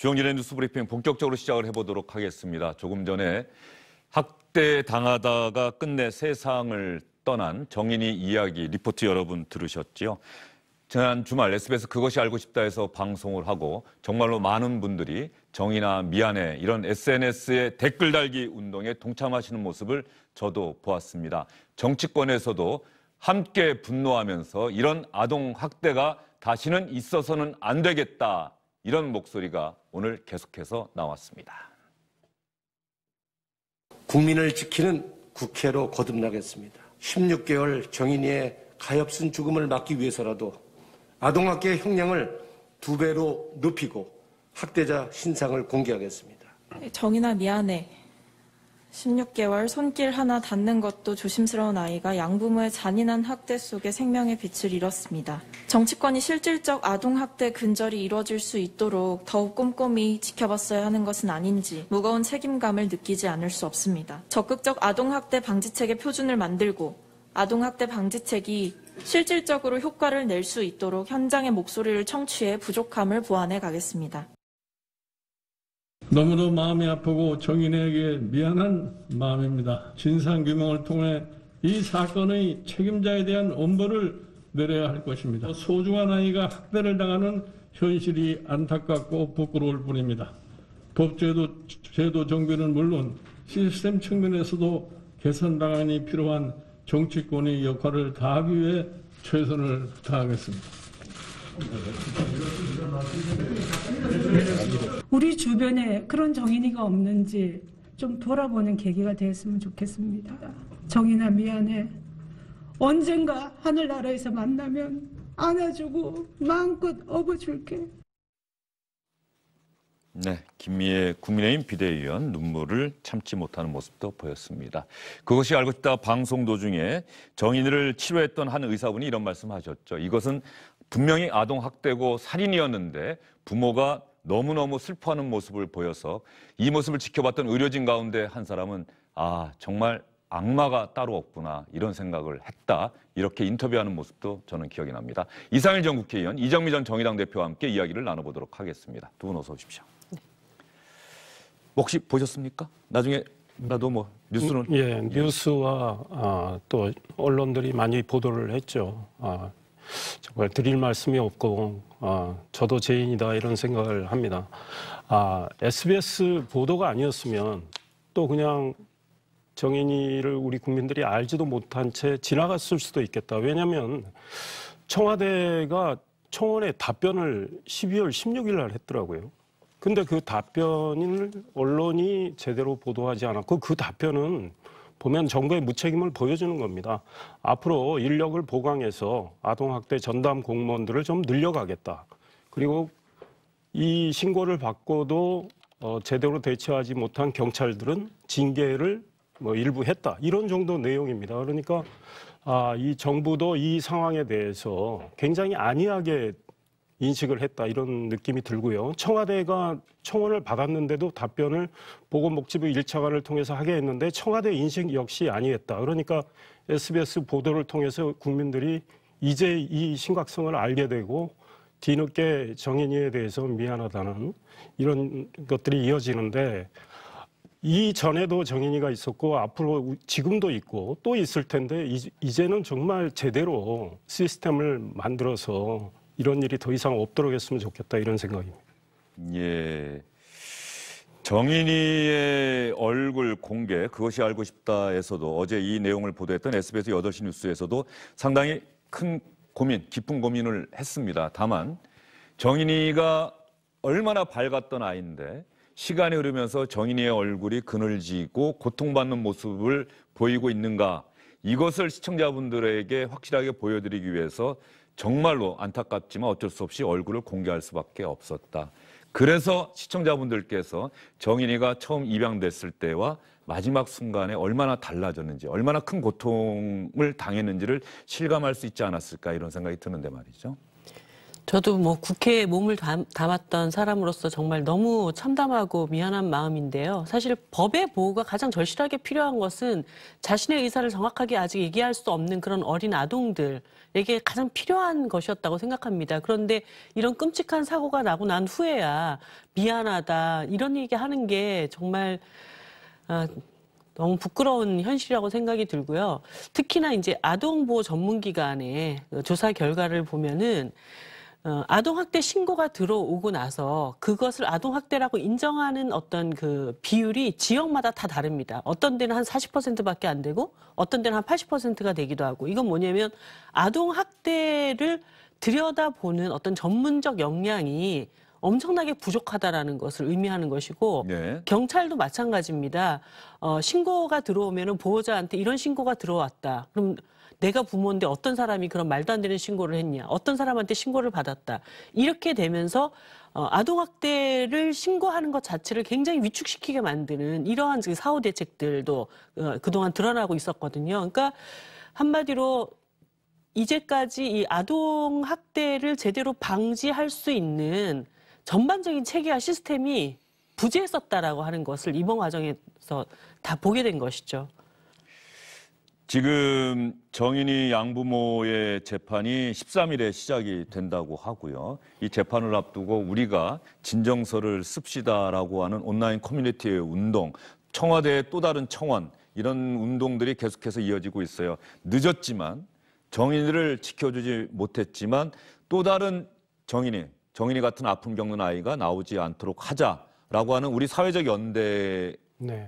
주영진의 뉴스브리핑 본격적으로 시작을 해보도록 하겠습니다. 조금 전에 학대 당하다가 끝내 세상을 떠난 정인이 이야기 리포트 여러분 들으셨지요? 지난 주말 SBS 그것이 알고 싶다에서 방송을 하고 정말로 많은 분들이 정이나 미안해 이런 SNS의 댓글 달기 운동에 동참하시는 모습을 저도 보았습니다. 정치권에서도 함께 분노하면서 이런 아동 학대가 다시는 있어서는 안 되겠다 이런 목소리가 오늘 계속해서 나왔습니다. 국민을 지키는 국회로 거듭나겠습니다. 16개월 정인이의 가엾은 죽음을 막기 위해서라도 아동학대 형량을 두 배로 높이고 학대자 신상을 공개하겠습니다. 정인아 미안해. 16개월 손길 하나 닿는 것도 조심스러운 아이가 양부모의 잔인한 학대 속에 생명의 빛을 잃었습니다. 정치권이 실질적 아동학대 근절이 이뤄질 수 있도록 더욱 꼼꼼히 지켜봤어야 하는 것은 아닌지 무거운 책임감을 느끼지 않을 수 없습니다. 적극적 아동학대 방지책의 표준을 만들고 아동학대 방지책이 실질적으로 효과를 낼 수 있도록 현장의 목소리를 청취해 부족함을 보완해 가겠습니다. 너무도 마음이 아프고 정인에게 미안한 마음입니다. 진상규명을 통해 이 사건의 책임자에 대한 엄벌을 내려야 할 것입니다. 소중한 아이가 학대를 당하는 현실이 안타깝고 부끄러울 뿐입니다. 법제도 제도 정비는 물론 시스템 측면에서도 개선 방안이 필요한 정치권의 역할을 다하기 위해 최선을 다하겠습니다. 우리 주변에 그런 정인이가 없는지 좀 돌아보는 계기가 되었으면 좋겠습니다. 정인아 미안해. 언젠가 하늘나라에서 만나면 안아주고 마음껏 업어줄게. 네, 김미애 국민의힘 비대위원 눈물을 참지 못하는 모습도 보였습니다. 그것이 알고 싶다 방송 도중에 정인을 치료했던 한 의사분이 이런 말씀하셨죠. 이것은 분명히 아동 학대고 살인이었는데 부모가 너무너무 슬퍼하는 모습을 보여서 이 모습을 지켜봤던 의료진 가운데 한 사람은 아, 정말 악마가 따로 없구나 이런 생각을 했다 이렇게 인터뷰하는 모습도 저는 기억이 납니다. 이상일 전 국회의원 이정미 전 정의당 대표와 함께 이야기를 나눠보도록 하겠습니다. 두 분 어서 오십시오. 네. 혹시 보셨습니까? 나중에 나도 뭐 뉴스는 음, 예. 뉴스와 아, 또 언론들이 많이 보도를 했죠. 아, 정말 드릴 말씀이 없고 아, 저도 죄인이다 이런 생각을 합니다. 아, SBS 보도가 아니었으면 또 그냥 정인이를 우리 국민들이 알지도 못한 채 지나갔을 수도 있겠다. 왜냐하면 청와대가 청원의 답변을 12월 16일 날 했더라고요. 근데 그 답변을 언론이 제대로 보도하지 않았고 그 답변은 보면 정부의 무책임을 보여주는 겁니다. 앞으로 인력을 보강해서 아동학대 전담 공무원들을 좀 늘려가겠다. 그리고 이 신고를 받고도 어, 제대로 대처하지 못한 경찰들은 징계를 뭐 일부 했다. 이런 정도 내용입니다. 그러니까 아, 이 정부도 이 상황에 대해서 굉장히 안이하게 인식을 했다 이런 느낌이 들고요. 청와대가 청원을 받았는데도 답변을 보건복지부 1차관을 통해서 하게 했는데 청와대 인식 역시 아니었다 그러니까 SBS 보도를 통해서 국민들이 이제 이 심각성을 알게 되고 뒤늦게 정인이에 대해서 미안하다는 이런 것들이 이어지는데 이 전에도 정인이가 있었고 앞으로 지금도 있고 또 있을 텐데 이제는 정말 제대로 시스템을 만들어서 이런 일이 더 이상 없도록 했으면 좋겠다 이런 생각입니다. 예. 정인이의 얼굴 공개 그것이 알고 싶다에서도 어제 이 내용을 보도했던 SBS 8시 뉴스에서도 상당히 큰 고민, 깊은 고민을 했습니다. 다만 정인이가 얼마나 밝았던 아이인데 시간이 흐르면서 정인이의 얼굴이 그늘지고 고통받는 모습을 보이고 있는가 이것을 시청자분들에게 확실하게 보여드리기 위해서 정말로 안타깝지만 어쩔 수 없이 얼굴을 공개할 수밖에 없었다. 그래서 시청자분들께서 정인이가 처음 입양됐을 때와 마지막 순간에 얼마나 달라졌는지, 얼마나 큰 고통을 당했는지를 실감할 수 있지 않았을까 이런 생각이 드는데 말이죠. 저도 뭐 국회에 몸을 담았던 사람으로서 정말 너무 참담하고 미안한 마음인데요. 사실 법의 보호가 가장 절실하게 필요한 것은 자신의 의사를 정확하게 아직 얘기할 수 없는 그런 어린 아동들에게 가장 필요한 것이었다고 생각합니다. 그런데 이런 끔찍한 사고가 나고 난 후에야 미안하다 이런 얘기 하는 게 정말 아, 너무 부끄러운 현실이라고 생각이 들고요. 특히나 이제 아동보호 전문기관의 조사 결과를 보면은 어, 아동학대 신고가 들어오고 나서 그것을 아동학대라고 인정하는 어떤 그 비율이 지역마다 다 다릅니다. 어떤 데는 한 40%밖에 안 되고 어떤 데는 한 80%가 되기도 하고 이건 뭐냐면 아동학대를 들여다보는 어떤 전문적 역량이 엄청나게 부족하다라는 것을 의미하는 것이고 네. 경찰도 마찬가지입니다. 어, 신고가 들어오면은 보호자한테 이런 신고가 들어왔다. 그럼 내가 부모인데 어떤 사람이 그런 말도 안 되는 신고를 했냐, 어떤 사람한테 신고를 받았다. 이렇게 되면서 어, 아동학대를 신고하는 것 자체를 굉장히 위축시키게 만드는 이러한 그 사후 대책들도 어, 그동안 드러나고 있었거든요. 그러니까 한마디로 이제까지 이 아동학대를 제대로 방지할 수 있는 전반적인 체계와 시스템이 부재했었다라고 하는 것을 이번 과정에서 다 보게 된 것이죠. 지금 정인이 양부모의 재판이 13일에 시작이 된다고 하고요. 이 재판을 앞두고 우리가 진정서를 씁시다라고 하는 온라인 커뮤니티의 운동, 청와대의 또 다른 청원 이런 운동들이 계속해서 이어지고 있어요. 늦었지만 정인이를 지켜주지 못했지만 또 다른 정인이, 정인이 같은 아픔 겪는 아이가 나오지 않도록 하자라고 하는 우리 사회적 연대의 네.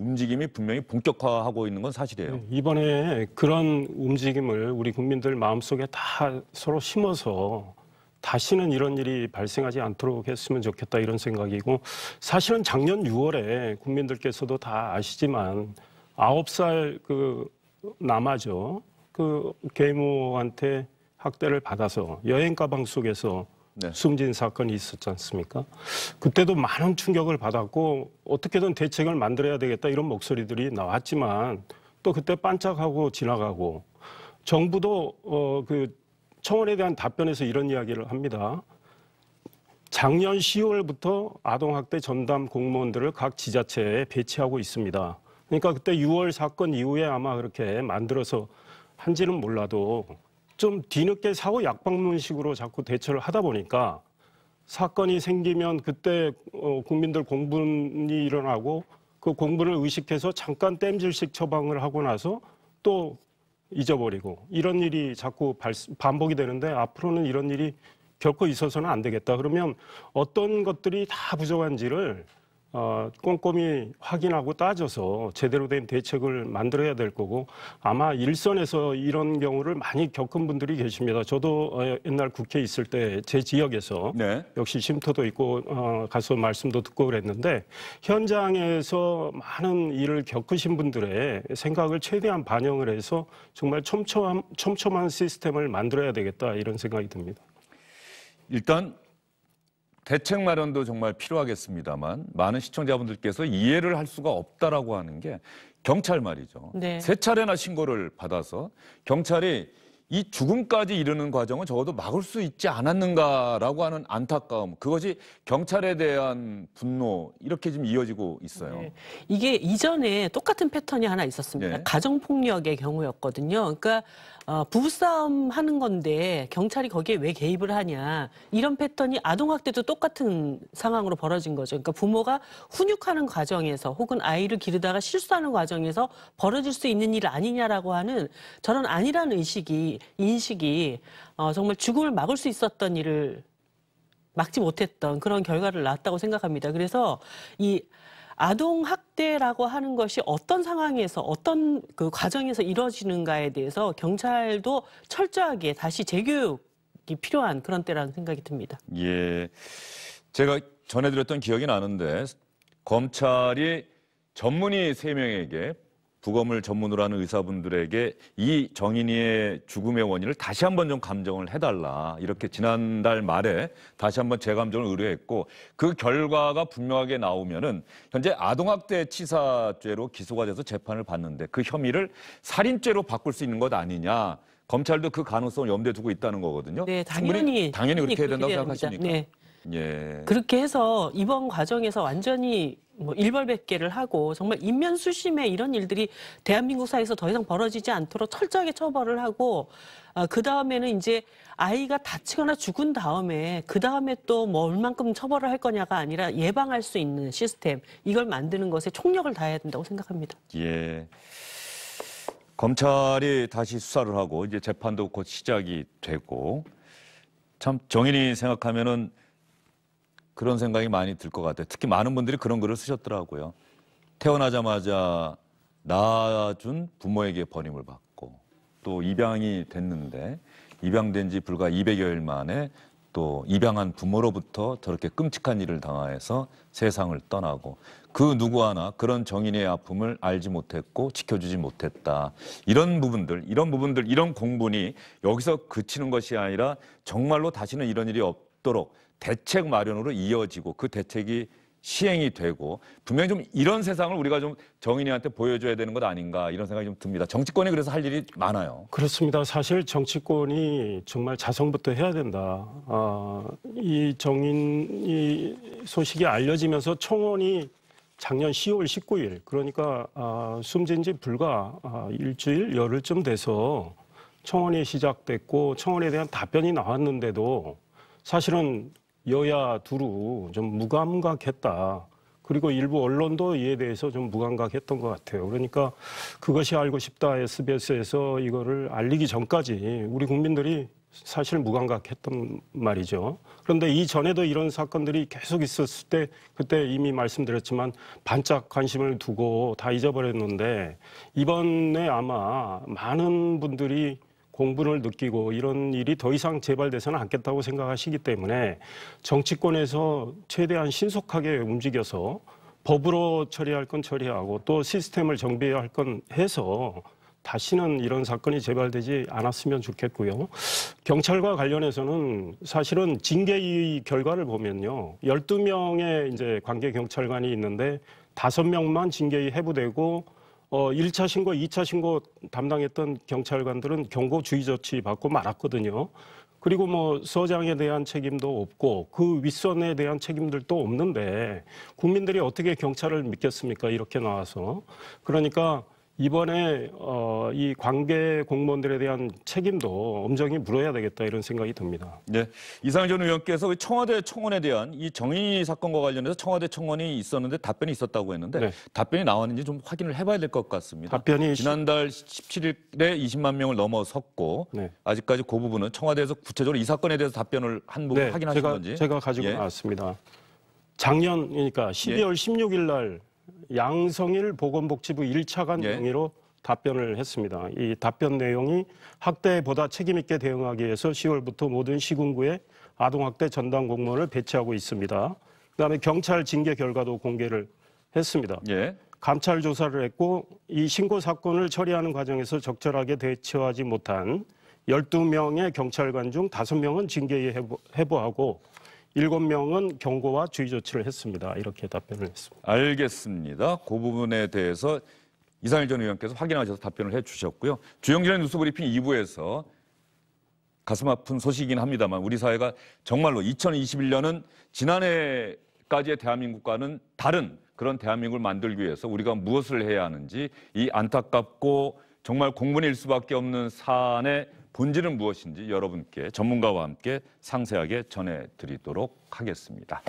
움직임이 분명히 본격화하고 있는 건 사실이에요. 네, 이번에 그런 움직임을 우리 국민들 마음속에 다 서로 심어서 다시는 이런 일이 발생하지 않도록 했으면 좋겠다 이런 생각이고 사실은 작년 6월에 국민들께서도 다 아시지만 9살 그 남아죠. 그 계모한테 학대를 받아서 여행 가방 속에서 네. 숨진 사건이 있었지 않습니까? 그때도 많은 충격을 받았고 어떻게든 대책을 만들어야 되겠다 이런 목소리들이 나왔지만 또 그때 반짝하고 지나가고 정부도 어, 그 청원에 대한 답변에서 이런 이야기를 합니다. 작년 10월부터 아동학대 전담 공무원들을 각 지자체에 배치하고 있습니다. 그러니까 그때 6월 사건 이후에 아마 그렇게 만들어서 한지는 몰라도 좀 뒤늦게 사고 약방문식으로 자꾸 대처를 하다 보니까 사건이 생기면 그때 어, 국민들 공분이 일어나고 그 공분을 의식해서 잠깐 땜질식 처방을 하고 나서 또 잊어버리고 이런 일이 자꾸 반복이 되는데 앞으로는 이런 일이 결코 있어서는 안 되겠다. 그러면 어떤 것들이 다 부족한지를 어, 꼼꼼히 확인하고 따져서 제대로 된 대책을 만들어야 될 거고 아마 일선에서 이런 경우를 많이 겪은 분들이 계십니다. 저도 어, 옛날 국회 있을 때 제 지역에서 네. 역시 쉼터도 있고 어, 가서 말씀도 듣고 그랬는데 현장에서 많은 일을 겪으신 분들의 생각을 최대한 반영을 해서 정말 촘촘한, 촘촘한 시스템을 만들어야 되겠다 이런 생각이 듭니다. 일단 대책 마련도 정말 필요하겠습니다만 많은 시청자분들께서 이해를 할 수가 없다라고 하는 게 경찰 말이죠. 네. 세 차례나 신고를 받아서 경찰이 이 죽음까지 이르는 과정을 적어도 막을 수 있지 않았는가라고 하는 안타까움, 그것이 경찰에 대한 분노 이렇게 지금 이어지고 있어요. 네. 이게 이전에 똑같은 패턴이 하나 있었습니다. 네. 가정 폭력의 경우였거든요. 그러니까 어, 부부싸움 하는 건데 경찰이 거기에 왜 개입을 하냐 이런 패턴이 아동학대도 똑같은 상황으로 벌어진 거죠. 그러니까 부모가 훈육하는 과정에서 혹은 아이를 기르다가 실수하는 과정에서 벌어질 수 있는 일 아니냐라고 하는 저런 아니라는 의식이 인식이 어, 정말 죽음을 막을 수 있었던 일을 막지 못했던 그런 결과를 낳았다고 생각합니다. 그래서 이 아동 학대라고 하는 것이 어떤 상황에서 어떤 그 과정에서 이루어지는가에 대해서 경찰도 철저하게 다시 재교육이 필요한 그런 때라는 생각이 듭니다. 예. 제가 전해드렸던 기억이 나는데 검찰이 전문의 세명에게 부검을 전문으로 하는 의사분들에게 이 정인이의 죽음의 원인을 다시 한번 좀 감정을 해달라 이렇게 지난달 말에 다시 한 번 재감정을 의뢰했고 그 결과가 분명하게 나오면은 현재 아동학대 치사죄로 기소가 돼서 재판을 받는데 그 혐의를 살인죄로 바꿀 수 있는 것 아니냐 검찰도 그 가능성을 염두에 두고 있다는 거거든요. 네, 당연히 당연히 그렇게 해야 된다고 생각하십니까? 네. 예. 그렇게 해서 이번 과정에서 완전히 뭐 일벌백계를 하고 정말 인면수심에 이런 일들이 대한민국 사회에서 더 이상 벌어지지 않도록 철저하게 처벌을 하고 어, 그 다음에는 이제 아이가 다치거나 죽은 다음에 그 다음에 또 뭐 얼만큼 처벌을 할 거냐가 아니라 예방할 수 있는 시스템 이걸 만드는 것에 총력을 다해야 된다고 생각합니다. 예. 검찰이 다시 수사를 하고 이제 재판도 곧 시작이 되고 참 정인이 생각하면은 그런 생각이 많이 들 것 같아요. 특히 많은 분들이 그런 글을 쓰셨더라고요. 태어나자마자 낳아준 부모에게 버림을 받고 또 입양이 됐는데 입양된 지 불과 200여일 만에 또 입양한 부모로부터 저렇게 끔찍한 일을 당하여서 세상을 떠나고 그 누구 하나 그런 정인의 아픔을 알지 못했고 지켜주지 못했다. 이런 부분들, 이런 부분들, 이런 공분이 여기서 그치는 것이 아니라 정말로 다시는 이런 일이 없 없도록 대책 마련으로 이어지고 그 대책이 시행이 되고 분명히 좀 이런 세상을 우리가 좀 정인이한테 보여줘야 되는 것 아닌가 이런 생각이 좀 듭니다. 정치권이 그래서 할 일이 많아요. 그렇습니다. 사실 정치권이 정말 자성부터 해야 된다. 아, 이 정인이 소식이 알려지면서 청원이 작년 10월 19일 그러니까 아, 숨진 지 불과 아, 일주일 열흘쯤 돼서 청원이 시작됐고 청원에 대한 답변이 나왔는데도 사실은 여야 두루 좀 무감각했다. 그리고 일부 언론도 이에 대해서 좀 무감각했던 것 같아요. 그러니까 그것이 알고 싶다 SBS에서 이거를 알리기 전까지 우리 국민들이 사실 무감각했던 말이죠. 그런데 이전에도 이런 사건들이 계속 있었을 때 그때 이미 말씀드렸지만 반짝 관심을 두고 다 잊어버렸는데 이번에 아마 많은 분들이 공분을 느끼고 이런 일이 더 이상 재발돼서는 않겠다고 생각하시기 때문에 정치권에서 최대한 신속하게 움직여서 법으로 처리할 건 처리하고 또 시스템을 정비할건 해서 다시는 이런 사건이 재발되지 않았으면 좋겠고요. 경찰과 관련해서는 사실은 징계의 결과를 보면요. 12명의 이제 관계 경찰관이 있는데 5명만 징계의 해부되고 어, 1차 신고, 2차 신고 담당했던 경찰관들은 경고 주의 조치 받고 말았거든요. 그리고 뭐 서장에 대한 책임도 없고 그 윗선에 대한 책임들도 없는데 국민들이 어떻게 경찰을 믿겠습니까? 이렇게 나와서. 그러니까 이번에 어, 이 관계 공무원들에 대한 책임도 엄정히 물어야 되겠다 이런 생각이 듭니다. 네, 이상전 의원께서 청와대 청원에 대한 이정인 사건과 관련해서 청와대 청원이 있었는데 답변이 있었다고 했는데 네. 답변이 나왔는지 좀 확인을 해봐야 될 것 같습니다. 답변이 지난달 17일에 20만 명을 넘어섰고 네. 아직까지 그 부분은 청와대에서 구체적으로 이 사건에 대해서 답변을 한 부분 네, 확인하신 제가, 건지 제가 가지고 예. 나왔습니다. 작년 그러니까 12월 예. 16일 날 양성일 보건복지부 1차관 예. 명의로 답변을 했습니다. 이 답변 내용이 학대 보다 책임 있게 대응하기 위해서 10월부터 모든 시군구에 아동학대 전담 공무원을 배치하고 있습니다. 그다음에 경찰 징계 결과도 공개를 했습니다. 예. 감찰 조사를 했고 이 신고 사건을 처리하는 과정에서 적절하게 대처하지 못한 12명의 경찰관 중 5명은 징계에 해보 해부하고 일곱 명은 경고와 주의 조치를 했습니다. 이렇게 답변을 했습니다. 알겠습니다. 그 부분에 대해서 이상일 전 의원께서 확인하셔서 답변을 해주셨고요. 주영진의 뉴스브리핑 2부에서 가슴 아픈 소식이긴 합니다만 우리 사회가 정말로 2021년은 지난해까지의 대한민국과는 다른 그런 대한민국을 만들기 위해서 우리가 무엇을 해야 하는지 이 안타깝고 정말 공분일 수밖에 없는 사안에 본질은 무엇인지 여러분께 전문가와 함께 상세하게 전해드리도록 하겠습니다.